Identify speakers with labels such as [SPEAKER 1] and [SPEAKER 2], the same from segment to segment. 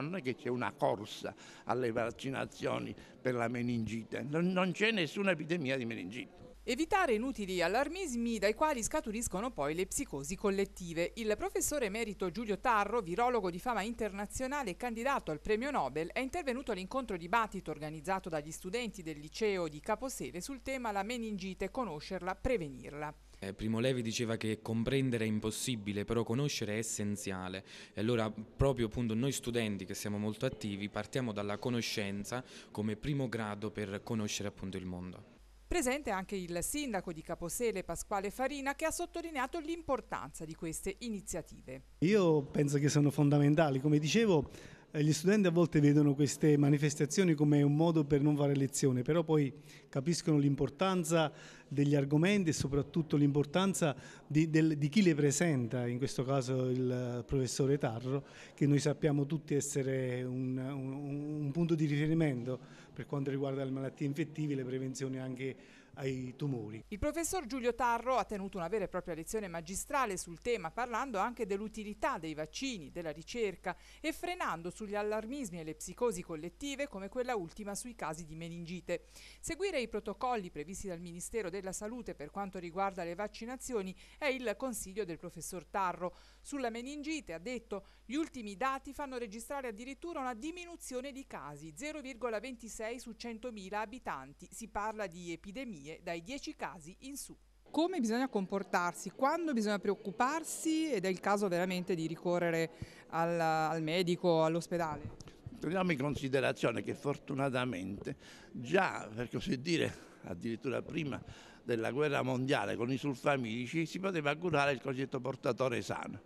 [SPEAKER 1] ma non è che c'è una corsa alle vaccinazioni per la meningite, non, c'è nessuna epidemia di meningite.
[SPEAKER 2] Evitare inutili allarmismi dai quali scaturiscono poi le psicosi collettive. Il professore emerito Giulio Tarro, virologo di fama internazionale e candidato al premio Nobel, è intervenuto all'incontro dibattito organizzato dagli studenti del liceo di Caposele sul tema la meningite, conoscerla, prevenirla.
[SPEAKER 3] Eh, primo Levi diceva che comprendere è impossibile, però conoscere è essenziale. E allora proprio appunto noi studenti che siamo molto attivi partiamo dalla conoscenza come primo grado per conoscere appunto il mondo.
[SPEAKER 2] Presente anche il sindaco di Caposele Pasquale Farina che ha sottolineato l'importanza di queste iniziative.
[SPEAKER 4] Io penso che sono fondamentali, come dicevo eh, gli studenti a volte vedono queste manifestazioni come un modo per non fare lezione, però poi capiscono l'importanza degli argomenti e soprattutto l'importanza di, di, chi le presenta, in questo caso il eh, professore Tarro, che noi sappiamo tutti essere un, un, un punto di riferimento per quanto riguarda le malattie infettive e le prevenzioni anche ai tumori.
[SPEAKER 2] Il professor Giulio Tarro ha tenuto una vera e propria lezione magistrale sul tema parlando anche dell'utilità dei vaccini, della ricerca e frenando sugli allarmismi e le psicosi collettive come quella ultima sui casi di meningite. Seguire i protocolli previsti dal Ministero della Salute per quanto riguarda le vaccinazioni è il consiglio del professor Tarro. Sulla meningite ha detto gli ultimi dati fanno registrare addirittura una diminuzione di casi, 0,26 26 su 100.000 abitanti. Si parla di epidemie dai 10
[SPEAKER 1] casi in su.
[SPEAKER 2] Come bisogna comportarsi, quando bisogna preoccuparsi ed è il caso veramente di ricorrere al, al medico, all'ospedale?
[SPEAKER 1] Teniamo in considerazione che fortunatamente già, per così dire, addirittura prima della guerra mondiale con i sulfamidici si poteva curare il cosiddetto portatore sano.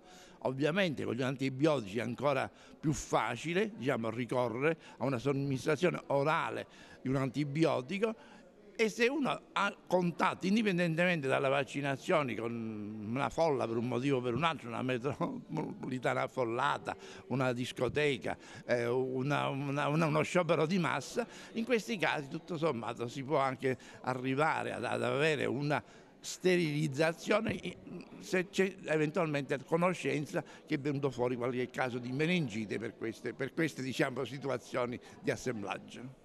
[SPEAKER 1] Ovviamente con gli antibiotici è ancora più facile diciamo, ricorrere a una somministrazione orale di un antibiotico e se uno ha contatti, indipendentemente dalla vaccinazione con una folla per un motivo o per un altro, una metropolitana affollata, una discoteca, eh, una, una, uno sciopero di massa, in questi casi tutto sommato si può anche arrivare ad, ad avere una sterilizzazione se c'è eventualmente conoscenza che è venuto fuori qualche caso di meningite per queste, per queste diciamo, situazioni di assemblaggio.